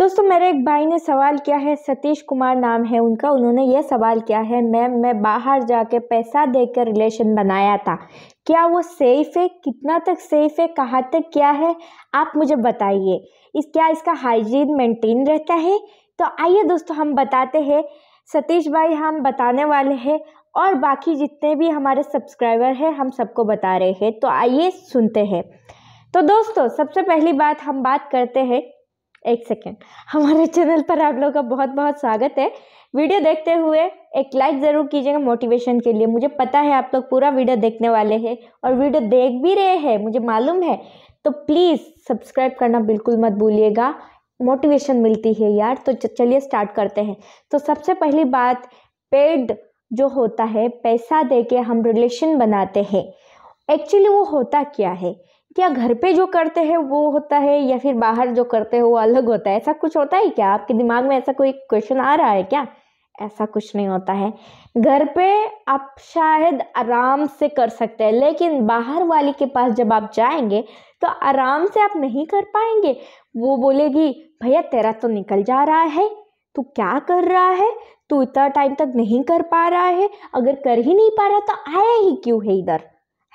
दोस्तों मेरे एक भाई ने सवाल किया है सतीश कुमार नाम है उनका उन्होंने ये सवाल किया है मैम मैं बाहर जाके पैसा देकर रिलेशन बनाया था क्या वो सेफ़ है कितना तक सेफ़ है कहाँ तक क्या है आप मुझे बताइए इस क्या इसका हाइजीन मेंटेन रहता है तो आइए दोस्तों हम बताते हैं सतीश भाई हम बताने वाले हैं और बाकी जितने भी हमारे सब्सक्राइबर हैं हम सबको बता रहे हैं तो आइए सुनते हैं तो दोस्तों सबसे पहली बात हम बात करते हैं एक सेकेंड हमारे चैनल पर आप लोगों का बहुत बहुत स्वागत है वीडियो देखते हुए एक लाइक ज़रूर कीजिएगा मोटिवेशन के लिए मुझे पता है आप लोग पूरा वीडियो देखने वाले हैं और वीडियो देख भी रहे हैं मुझे मालूम है तो प्लीज़ सब्सक्राइब करना बिल्कुल मत भूलिएगा मोटिवेशन मिलती है यार तो चलिए स्टार्ट करते हैं तो सबसे पहली बात पेड जो होता है पैसा दे के हम रिलेशन बनाते हैं एक्चुअली वो होता क्या है क्या घर पे जो करते हैं वो होता है या फिर बाहर जो करते हैं वो अलग होता है ऐसा कुछ होता है क्या आपके दिमाग में ऐसा कोई क्वेश्चन आ रहा है क्या ऐसा कुछ नहीं होता है घर पे आप शायद आराम से कर सकते हैं लेकिन बाहर वाले के पास जब आप जाएंगे तो आराम से आप नहीं कर पाएंगे वो बोलेगी भैया तेरा तो निकल जा रहा है तू क्या कर रहा है तू इतना टाइम तक नहीं कर पा रहा है अगर कर ही नहीं पा रहा तो आया ही क्यों है इधर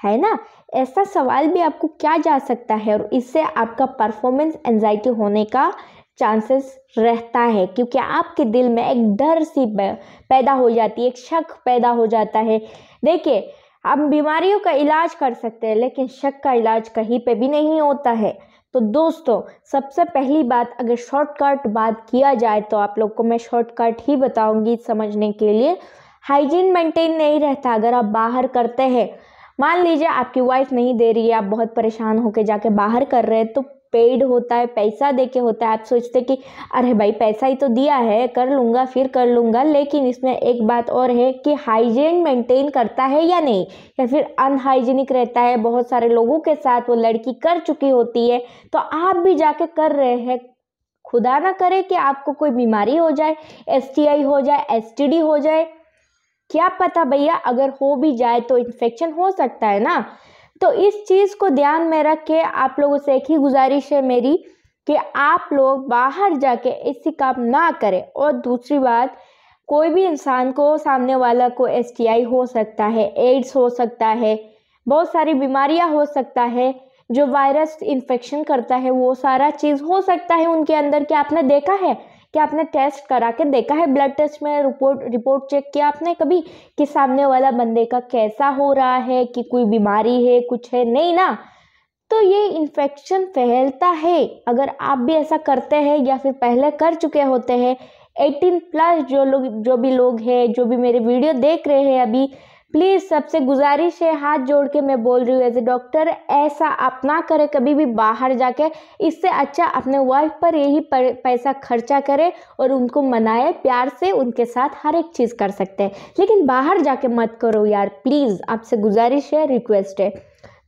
है ना ऐसा सवाल भी आपको किया जा सकता है और इससे आपका परफॉर्मेंस एनजाइटी होने का चांसेस रहता है क्योंकि आपके दिल में एक डर सी पैदा हो जाती है एक शक पैदा हो जाता है देखिए हम बीमारियों का इलाज कर सकते हैं लेकिन शक का इलाज कहीं पे भी नहीं होता है तो दोस्तों सबसे पहली बात अगर शॉर्टकट बात किया जाए तो आप लोग को मैं शॉर्टकट ही बताऊंगी समझने के लिए हाइजीन मेंटेन नहीं रहता अगर आप बाहर करते हैं मान लीजिए आपकी वाइफ नहीं दे रही है आप बहुत परेशान होकर जाके बाहर कर रहे हैं तो पेड होता है पैसा दे के होता है आप सोचते कि अरे भाई पैसा ही तो दिया है कर लूँगा फिर कर लूँगा लेकिन इसमें एक बात और है कि हाइजीन मेंटेन करता है या नहीं या फिर अनहाइजीनिक रहता है बहुत सारे लोगों के साथ वो लड़की कर चुकी होती है तो आप भी जाके कर रहे हैं खुदा ना करे कि आपको कोई बीमारी हो जाए एस हो जाए एस हो जाए क्या पता भैया अगर हो भी जाए तो इन्फेक्शन हो सकता है ना तो इस चीज़ को ध्यान में रख के आप लोगों से एक ही गुजारिश है मेरी कि आप लोग बाहर जाके ऐसी काम ना करें और दूसरी बात कोई भी इंसान को सामने वाला को एस हो सकता है एड्स हो सकता है बहुत सारी बीमारियां हो सकता है जो वायरस इन्फेक्शन करता है वो सारा चीज़ हो सकता है उनके अंदर क्या आपने देखा है क्या आपने टेस्ट करा के देखा है ब्लड टेस्ट में रिपोर्ट रिपोर्ट चेक किया आपने कभी कि सामने वाला बंदे का कैसा हो रहा है कि कोई बीमारी है कुछ है नहीं ना तो ये इन्फेक्शन फैलता है अगर आप भी ऐसा करते हैं या फिर पहले कर चुके होते हैं 18 प्लस जो लोग जो भी लोग हैं जो भी मेरे वीडियो देख रहे हैं अभी प्लीज़ सबसे गुजारिश है हाथ जोड़ के मैं बोल रही हूँ एज ए डॉक्टर ऐसा आप ना करें कभी भी बाहर जाके इससे अच्छा अपने वाइफ पर यही पैसा खर्चा करें और उनको मनाए प्यार से उनके साथ हर एक चीज़ कर सकते हैं लेकिन बाहर जाके मत करो यार प्लीज़ आपसे गुजारिश है रिक्वेस्ट है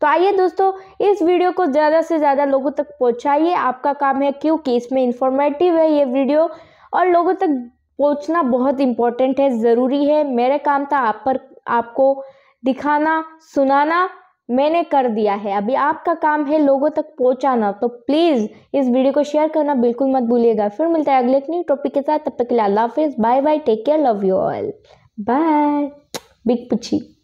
तो आइए दोस्तों इस वीडियो को ज़्यादा से ज़्यादा लोगों तक पहुँचाइए आपका काम है क्योंकि इसमें इन्फॉर्मेटिव है ये वीडियो और लोगों तक पहुँचना बहुत इम्पॉर्टेंट है ज़रूरी है मेरे काम था आप पर आपको दिखाना सुनाना मैंने कर दिया है अभी आपका काम है लोगों तक पहुंचाना तो प्लीज़ इस वीडियो को शेयर करना बिल्कुल मत भूलिएगा फिर मिलता है अगले एक न्यू टॉपिक के साथ तब तक के लिए अल्लाह हाफिज़ bye bye take care love you all bye बिग पुछी